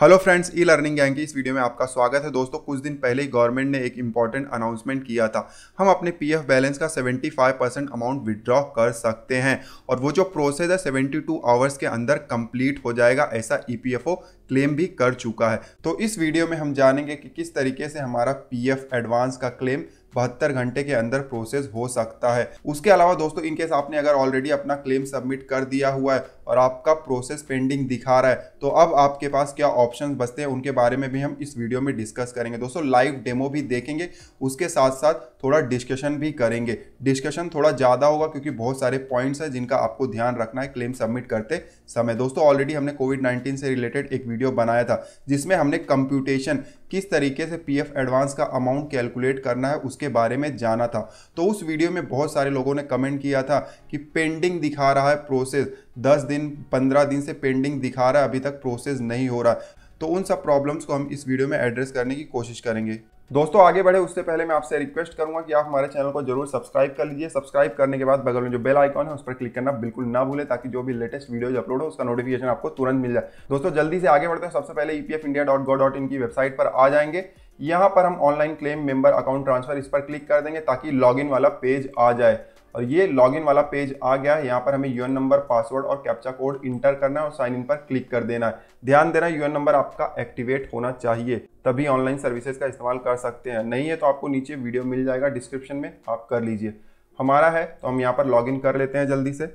hello friends E learning gang की इस video में आपका स्वागत है दोस्तों कुछ दिन पहले ही गवर्नमेंट ने एक इंपॉर्टेंट अनाउंसमेंट किया था हम अपने पीएफ बैलेंस का 75 परसेंट अमाउंट विड्रॉ कर सकते हैं और वो जो प्रोसेस है 72 आवर्स के अंदर कंप्लीट हो जाएगा ऐसा ईपीएफओ e क्लेम भी कर चुका है तो इस वीडियो में हम जानेंगे कि किस तरीके से हमारा पी एडवांस का क्लेम बहत्तर घंटे के अंदर प्रोसेस हो सकता है उसके अलावा दोस्तों इनकेस आपने अगर ऑलरेडी अपना क्लेम सबमिट कर दिया हुआ है और आपका प्रोसेस पेंडिंग दिखा रहा है तो अब आपके पास क्या ऑप्शन बचते हैं उनके बारे में भी हम इस वीडियो में डिस्कस करेंगे दोस्तों लाइव डेमो भी देखेंगे उसके साथ साथ थोड़ा डिस्कशन भी करेंगे डिस्कशन थोड़ा ज़्यादा होगा क्योंकि बहुत सारे पॉइंट्स हैं जिनका आपको ध्यान रखना है क्लेम सबमिट करते समय दोस्तों ऑलरेडी हमने कोविड नाइन्टीन से रिलेटेड एक वीडियो बनाया था जिसमें हमने कंप्यूटेशन किस तरीके से पी एडवांस का अमाउंट कैलकुलेट करना है उसके बारे में जाना था तो उस वीडियो में बहुत सारे लोगों ने कमेंट किया था कि पेंडिंग दिखा रहा है प्रोसेस दस दिन पंद्रह दिन से पेंडिंग दिखा रहा है अभी तक प्रोसेस नहीं हो रहा तो उन सब प्रॉब्लम्स को हम इस वीडियो में एड्रेस करने की कोशिश करेंगे दोस्तों आगे बढ़े उससे पहले मैं आपसे रिक्वेस्ट करूंगा कि आप हमारे चैनल को जरूर सब्सक्राइब कर लीजिए सब्सक्राइब करने के बाद बगल में जो बेल आइकॉन है उस पर क्लिक करना बिल्कुल ना भूले ताकि जो भी लेटेस्ट वीडियो अपलोड हो उसका नोटिफिकेशन आपको तुरंत मिल जाए दोस्तों जल्दी से आगे बढ़ते हैं सबसे पहले ई इंडिया डॉट डॉट की वेबसाइट पर आ जाएंगे यहाँ पर हम online claim member account transfer इस पर क्लिक कर देंगे ताकि लॉग वाला पेज आ जाए और ये लॉगिन वाला पेज आ गया है यहाँ पर हमें यूएन नंबर पासवर्ड और कैप्चा कोड इंटर करना है और साइन इन पर क्लिक कर देना है ध्यान देना यूएन नंबर आपका एक्टिवेट होना चाहिए तभी ऑनलाइन सर्विसेज का इस्तेमाल कर सकते हैं नहीं है तो आपको नीचे वीडियो मिल जाएगा डिस्क्रिप्शन में आप कर लीजिए हमारा है तो हम यहाँ पर लॉग कर लेते हैं जल्दी से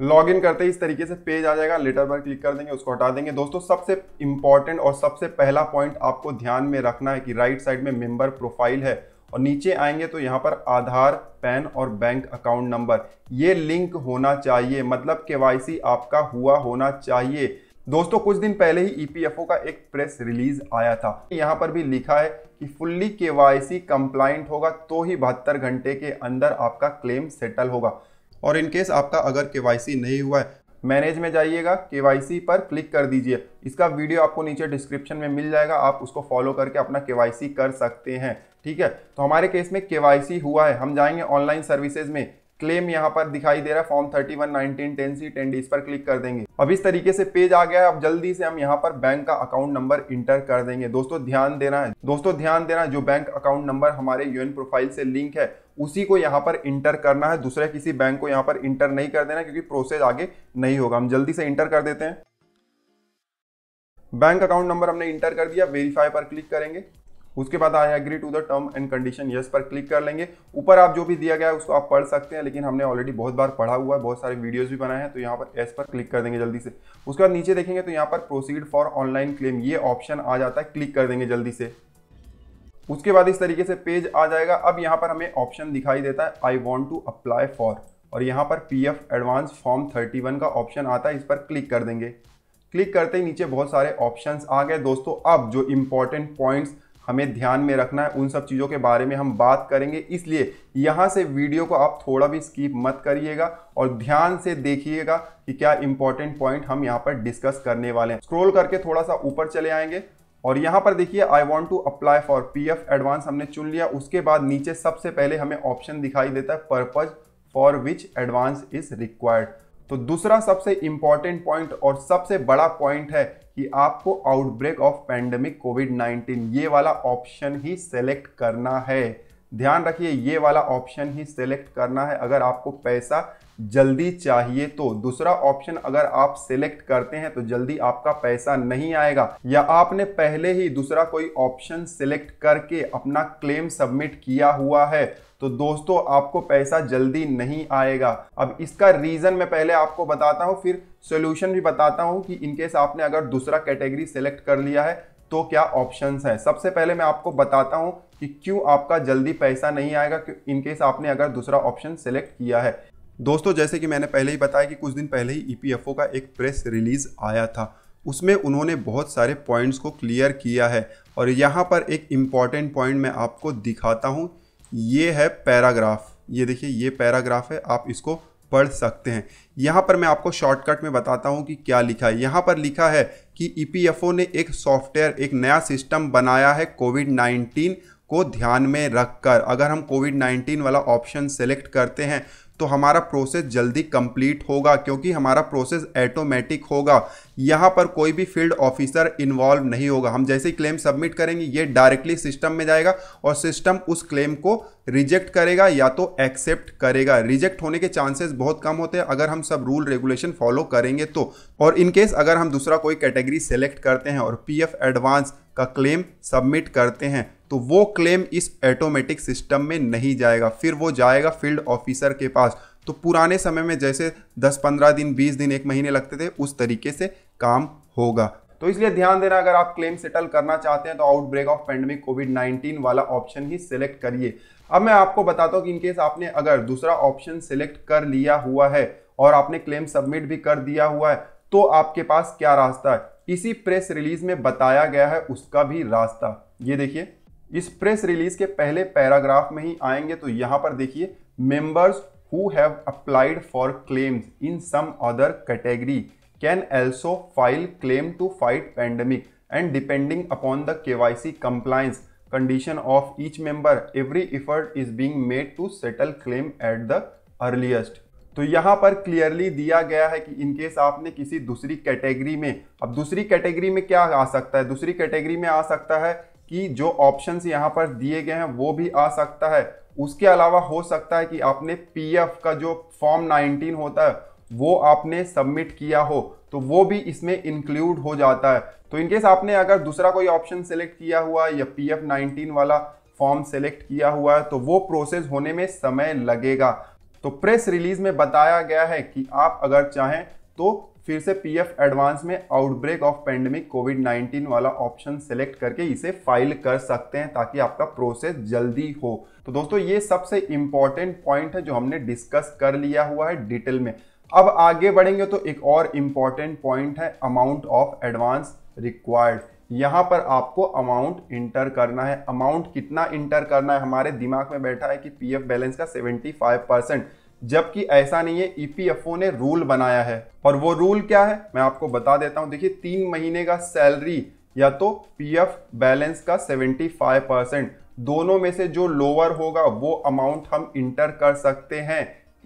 लॉग इन करते ही इस तरीके से पेज आ जाएगा लेटर पर क्लिक कर देंगे उसको हटा देंगे दोस्तों सबसे इंपॉर्टेंट और सबसे पहला पॉइंट आपको ध्यान में रखना है कि राइट साइड में मेंबर प्रोफाइल है और नीचे आएंगे तो यहाँ पर आधार पैन और बैंक अकाउंट नंबर ये लिंक होना चाहिए मतलब के आपका हुआ होना चाहिए दोस्तों कुछ दिन पहले ही ई का एक प्रेस रिलीज आया था यहाँ पर भी लिखा है कि फुल्ली सी कंप्लाइंट होगा तो ही बहत्तर घंटे के अंदर आपका क्लेम सेटल होगा और इनकेस आपका अगर के नहीं हुआ है मैनेज में जाइएगा के पर क्लिक कर दीजिए इसका वीडियो आपको नीचे डिस्क्रिप्शन में मिल जाएगा आप उसको फॉलो करके अपना के कर सकते हैं ठीक है तो हमारे केस में केवाईसी हुआ है हम जाएंगे ऑनलाइन सर्विसेज में क्लेम यहां पर दिखाई दे रहा है form thirty one nineteen ten C ten D इस पर क्लिक कर देंगे अब इस तरीके से पेज आ गया है अब जल्दी से हम यहां पर बैंक का अकाउंट नंबर इंटर कर देंगे दोस्तों ध्यान देना है दोस्तों ध्यान देना है जो बैंक अकाउंट नंबर हमारे यूएन प्रोफाइल से लिंक है उसी को यहां पर इंटर करना है दूसरे किसी बैंक को यहाँ पर इंटर नहीं कर देना क्योंकि प्रोसेस आगे नहीं होगा हम जल्दी से इंटर कर देते हैं बैंक अकाउंट नंबर हमने इंटर कर दिया वेरीफाई पर क्लिक करेंगे उसके बाद I agree to the term and condition yes पर क्लिक कर लेंगे ऊपर आप जो भी दिया गया है उसको आप पढ़ सकते हैं लेकिन हमने ऑलरेडी बहुत बार पढ़ा हुआ है बहुत सारे वीडियोज भी बनाए हैं तो यहाँ पर एस पर क्लिक कर देंगे जल्दी से उसके बाद नीचे देखेंगे तो यहाँ पर प्रोसीड फॉर ऑनलाइन क्लेम ये ऑप्शन आ जाता है क्लिक कर देंगे जल्दी से उसके बाद इस तरीके से पेज आ जाएगा अब यहाँ पर हमें ऑप्शन दिखाई देता है I want to apply for और यहाँ पर P F advance form one का ऑप्शन आता है इस पर क्लिक कर देंगे क्लिक करते ही नीचे बहुत सारे ऑप्शंस आ गए दोस्तों अब जो इम्पोर्टेंट पॉइंट्स हमें ध्यान में रखना है उन सब चीज़ों के बारे में हम बात करेंगे इसलिए यहाँ से वीडियो को आप थोड़ा भी स्कीप मत करिएगा और ध्यान से देखिएगा कि क्या इंपॉर्टेंट पॉइंट हम यहाँ पर डिस्कस करने वाले हैं स्क्रोल करके थोड़ा सा ऊपर चले आएंगे और यहाँ पर देखिए I want to apply for P F advance हमने चुन लिया उसके बाद नीचे सबसे पहले हमें ऑप्शन दिखाई देता है purpose for which advance is required तो दूसरा सबसे इंपॉर्टेंट पॉइंट और सबसे बड़ा पॉइंट है कि आपको आउटब्रेक ऑफ पैंडमिक कोविड 19 ये वाला ऑप्शन ही सेलेक्ट करना है ध्यान रखिए ये वाला ऑप्शन ही सेलेक्ट करना है अगर आपको पैसा जल्दी चाहिए तो दूसरा ऑप्शन अगर आप सेलेक्ट करते हैं तो जल्दी आपका पैसा नहीं आएगा या आपने पहले ही दूसरा कोई ऑप्शन सेलेक्ट करके अपना क्लेम सबमिट किया हुआ है तो दोस्तों आपको पैसा जल्दी नहीं आएगा अब इसका रीज़न मैं पहले आपको बताता हूँ फिर सोल्यूशन भी बताता हूँ कि इनकेस आपने अगर दूसरा कैटेगरी सेलेक्ट कर लिया है तो क्या ऑप्शंस हैं सबसे पहले मैं आपको बताता हूँ कि क्यों आपका जल्दी पैसा नहीं आएगा इनकेस आपने अगर दूसरा ऑप्शन सेलेक्ट किया है दोस्तों जैसे कि मैंने पहले ही बताया कि कुछ दिन पहले ही ई e का एक प्रेस रिलीज आया था उसमें उन्होंने बहुत सारे पॉइंट्स को क्लियर किया है और यहाँ पर एक इम्पॉर्टेंट पॉइंट मैं आपको दिखाता हूँ ये है पैराग्राफ ये देखिए ये पैराग्राफ है आप इसको पढ़ सकते हैं यहाँ पर मैं आपको शॉर्टकट में बताता हूँ कि क्या लिखा है यहाँ पर लिखा है कि ई e ने एक सॉफ्टवेयर एक नया सिस्टम बनाया है कोविड नाइन्टीन को ध्यान में रखकर अगर हम कोविड 19 वाला ऑप्शन सेलेक्ट करते हैं तो हमारा प्रोसेस जल्दी कंप्लीट होगा क्योंकि हमारा प्रोसेस ऐटोमेटिक होगा यहाँ पर कोई भी फील्ड ऑफिसर इन्वॉल्व नहीं होगा हम जैसे ही क्लेम सबमिट करेंगे ये डायरेक्टली सिस्टम में जाएगा और सिस्टम उस क्लेम को रिजेक्ट करेगा या तो एक्सेप्ट करेगा रिजेक्ट होने के चांसेस बहुत कम होते हैं अगर हम सब रूल रेगुलेशन फॉलो करेंगे तो और इनकेस अगर हम दूसरा कोई कैटेगरी सेलेक्ट करते हैं और पी एडवांस का क्लेम सबमिट करते हैं तो वो क्लेम इस ऑटोमेटिक सिस्टम में नहीं जाएगा फिर वो जाएगा फील्ड ऑफिसर के पास तो पुराने समय में जैसे 10-15 दिन 20 दिन एक महीने लगते थे उस तरीके से काम होगा तो इसलिए ध्यान देना अगर आप क्लेम सेटल करना चाहते हैं तो आउटब्रेक ऑफ पेंडेमिक कोविड 19 वाला ऑप्शन ही सिलेक्ट करिए अब मैं आपको बताता हूँ कि इनकेस आपने अगर दूसरा ऑप्शन सिलेक्ट कर लिया हुआ है और आपने क्लेम सबमिट भी कर दिया हुआ है तो आपके पास क्या रास्ता है इसी प्रेस रिलीज में बताया गया है उसका भी रास्ता ये देखिए इस प्रेस रिलीज के पहले पैराग्राफ में ही आएंगे तो यहां पर देखिए members who have applied for claims in some other category can also file claim to fight pandemic and depending upon the KYC compliance condition of each member every effort is being made to settle claim at the earliest तो यहाँ पर clearly दिया गया है कि in case आपने किसी दूसरी कैटेगरी में अब दूसरी कैटेगरी में क्या आ सकता है दूसरी कैटेगरी में आ सकता है कि जो ऑप्शंस यहाँ पर दिए गए हैं वो भी आ सकता है उसके अलावा हो सकता है कि आपने पीएफ का जो फॉर्म 19 होता है वो आपने सबमिट किया हो तो वो भी इसमें इंक्लूड हो जाता है तो इनकेस आपने अगर दूसरा कोई ऑप्शन सेलेक्ट किया हुआ है या पी एफ वाला फॉर्म सेलेक्ट किया हुआ है तो वो प्रोसेस होने में समय लगेगा तो प्रेस रिलीज में बताया गया है कि आप अगर चाहें तो फिर से पीएफ एडवांस में आउटब्रेक ऑफ पेंडेमिक कोविड 19 वाला ऑप्शन सेलेक्ट करके इसे फाइल कर सकते हैं ताकि आपका प्रोसेस जल्दी हो तो दोस्तों ये सबसे इंपॉर्टेंट पॉइंट है जो हमने डिस्कस कर लिया हुआ है डिटेल में अब आगे बढ़ेंगे तो एक और इम्पॉर्टेंट पॉइंट है अमाउंट ऑफ एडवांस रिक्वायर्ड यहाँ पर आपको अमाउंट इंटर करना है अमाउंट कितना इंटर करना है हमारे दिमाग में बैठा है कि पीएफ बैलेंस का 75 परसेंट जबकि ऐसा नहीं है ईपीएफओ e ने रूल बनाया है और वो रूल क्या है मैं आपको बता देता हूँ देखिए तीन महीने का सैलरी या तो पीएफ बैलेंस का 75 परसेंट दोनों में से जो लोअर होगा वो अमाउंट हम इंटर कर सकते हैं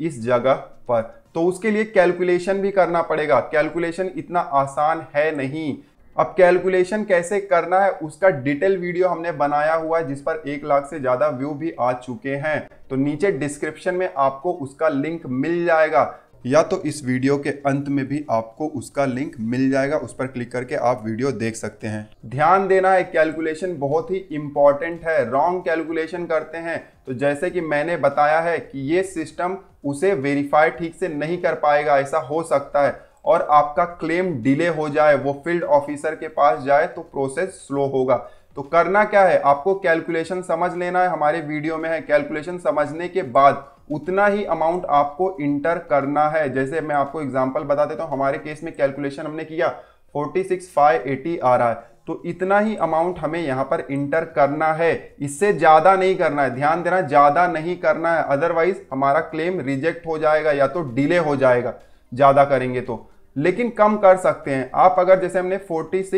इस जगह पर तो उसके लिए कैलकुलेशन भी करना पड़ेगा कैलकुलेशन इतना आसान है नहीं अब कैलकुलेशन कैसे करना है उसका डिटेल वीडियो हमने बनाया हुआ है जिस पर एक लाख से ज़्यादा व्यू भी आ चुके हैं तो नीचे डिस्क्रिप्शन में आपको उसका लिंक मिल जाएगा या तो इस वीडियो के अंत में भी आपको उसका लिंक मिल जाएगा उस पर क्लिक करके आप वीडियो देख सकते हैं ध्यान देना है कैलकुलेशन बहुत ही इंपॉर्टेंट है रॉन्ग कैलकुलेशन करते हैं तो जैसे कि मैंने बताया है कि ये सिस्टम उसे वेरीफाई ठीक से नहीं कर पाएगा ऐसा हो सकता है और आपका क्लेम डिले हो जाए वो फील्ड ऑफिसर के पास जाए तो प्रोसेस स्लो होगा तो करना क्या है आपको कैलकुलेशन समझ लेना है हमारे वीडियो में है कैलकुलेशन समझने के बाद उतना ही अमाउंट आपको इंटर करना है जैसे मैं आपको एग्जाम्पल बता देता हूँ हमारे केस में कैलकुलेशन हमने किया फोर्टी सिक्स फाइव एटी आ रहा है तो इतना ही अमाउंट हमें यहाँ पर इंटर करना है इससे ज़्यादा नहीं करना है ध्यान देना ज़्यादा नहीं करना है अदरवाइज हमारा क्लेम रिजेक्ट हो जाएगा या तो डिले हो जाएगा ज़्यादा करेंगे तो लेकिन कम कर सकते हैं आप अगर जैसे हमने 46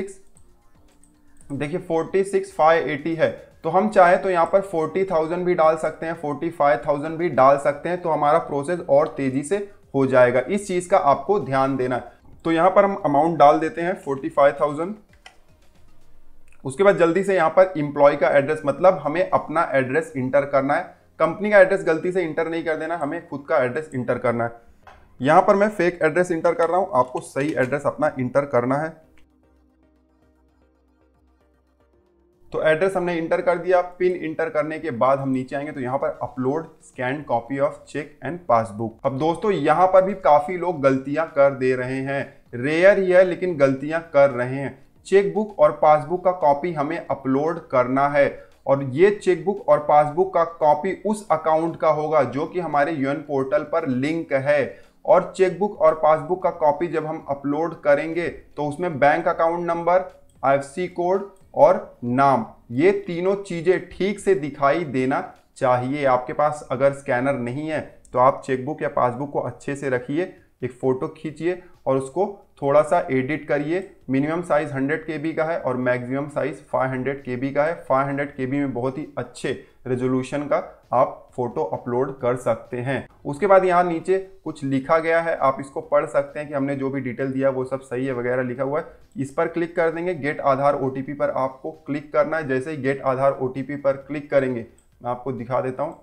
देखिए 46,580 है तो हम चाहे तो यहां पर 40,000 भी डाल सकते हैं 45,000 भी डाल सकते हैं तो हमारा प्रोसेस और तेज़ी से हो जाएगा इस चीज़ का आपको ध्यान देना है तो यहां पर हम अमाउंट डाल देते हैं 45,000 उसके बाद जल्दी से यहां पर इंप्लॉय का एड्रेस मतलब हमें अपना एड्रेस इंटर करना है कंपनी का एड्रेस गलती से इंटर नहीं कर देना हमें खुद का एड्रेस इंटर करना है यहां पर मैं फेक एड्रेस इंटर कर रहा हूं आपको सही एड्रेस अपना इंटर करना है तो एड्रेस हमने इंटर कर दिया पिन इंटर करने के बाद हम नीचे आएंगे तो यहाँ पर upload scan copy of cheque and passbook अब दोस्तों यहाँ पर भी काफ़ी लोग गलतियां कर दे रहे हैं रेयर ही है लेकिन गलतियां कर रहे हैं चेकबुक और पासबुक का कॉपी हमें अपलोड करना है और ये चेकबुक और पासबुक का कॉपी उस अकाउंट का होगा जो कि हमारे यूएन पोर्टल पर लिंक है और चेकबुक और पासबुक का कॉपी जब हम अपलोड करेंगे तो उसमें bank account number IFSC code और नाम ये तीनों चीज़ें ठीक से दिखाई देना चाहिए आपके पास अगर स्कैनर नहीं है तो आप चेकबुक या पासबुक को अच्छे से रखिए एक फ़ोटो खींचिए और उसको थोड़ा सा एडिट करिए मिनिमम साइज 100 के का है और मैक्सिमम साइज 500 के का है 500 के में बहुत ही अच्छे रेजोल्यूशन का आप फोटो अपलोड कर सकते हैं उसके बाद यहाँ नीचे कुछ लिखा गया है आप इसको पढ़ सकते हैं कि हमने जो भी डिटेल दिया वो सब सही है वगैरह लिखा हुआ है इस पर क्लिक कर देंगे गेट आधार ओ पर आपको क्लिक करना है जैसे ही गेट आधार ओ पर क्लिक करेंगे मैं आपको दिखा देता हूँ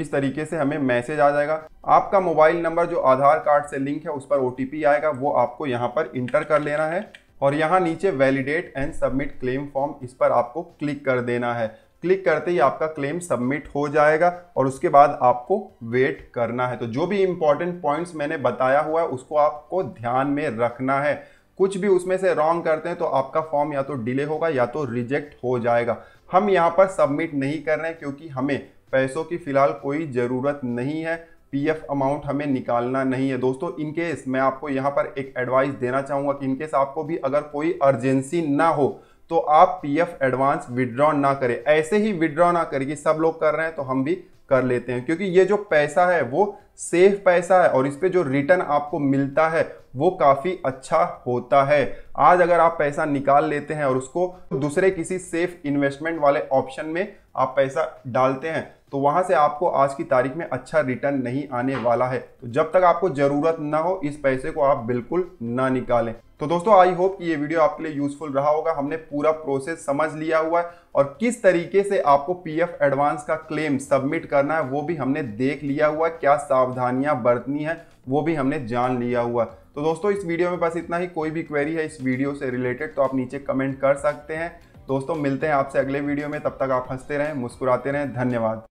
इस तरीके से हमें मैसेज आ जाएगा आपका मोबाइल नंबर जो आधार कार्ड से लिंक है उस पर ओ आएगा वो आपको यहाँ पर इंटर कर लेना है और यहाँ नीचे validate and submit claim form इस पर आपको क्लिक कर देना है क्लिक करते ही आपका क्लेम सबमिट हो जाएगा और उसके बाद आपको वेट करना है तो जो भी इंपॉर्टेंट पॉइंट्स मैंने बताया हुआ है उसको आपको ध्यान में रखना है कुछ भी उसमें से रॉन्ग करते हैं तो आपका फॉर्म या तो डिले होगा या तो रिजेक्ट हो जाएगा हम यहाँ पर सबमिट नहीं कर रहे हैं क्योंकि हमें पैसों की फ़िलहाल कोई ज़रूरत नहीं है पीएफ अमाउंट हमें निकालना नहीं है दोस्तों इनकेस मैं आपको यहाँ पर एक एडवाइस देना चाहूँगा कि इनकेस आपको भी अगर कोई अर्जेंसी ना हो तो आप पीएफ एडवांस विड्रॉ ना करें ऐसे ही विड्रॉ ना करें कि सब लोग कर रहे हैं तो हम भी कर लेते हैं क्योंकि ये जो पैसा है वो सेफ पैसा है और इस पर जो रिटर्न आपको मिलता है वो काफ़ी अच्छा होता है आज अगर आप पैसा निकाल लेते हैं और उसको दूसरे किसी सेफ इन्वेस्टमेंट वाले ऑप्शन में आप पैसा डालते हैं तो वहां से आपको आज की तारीख में अच्छा रिटर्न नहीं आने वाला है तो जब तक आपको ज़रूरत ना हो इस पैसे को आप बिल्कुल ना निकालें तो दोस्तों आई होप कि ये वीडियो आपके लिए यूजफुल रहा होगा हमने पूरा प्रोसेस समझ लिया हुआ है और किस तरीके से आपको पीएफ एडवांस का क्लेम सबमिट करना है वो भी हमने देख लिया हुआ है क्या सावधानियां बरतनी है वो भी हमने जान लिया हुआ है तो दोस्तों इस वीडियो में बस इतना ही कोई भी क्वेरी है इस वीडियो से रिलेटेड तो आप नीचे कमेंट कर सकते हैं दोस्तों मिलते हैं आपसे अगले वीडियो में तब तक आप हंसते रहें मुस्कुराते रहें धन्यवाद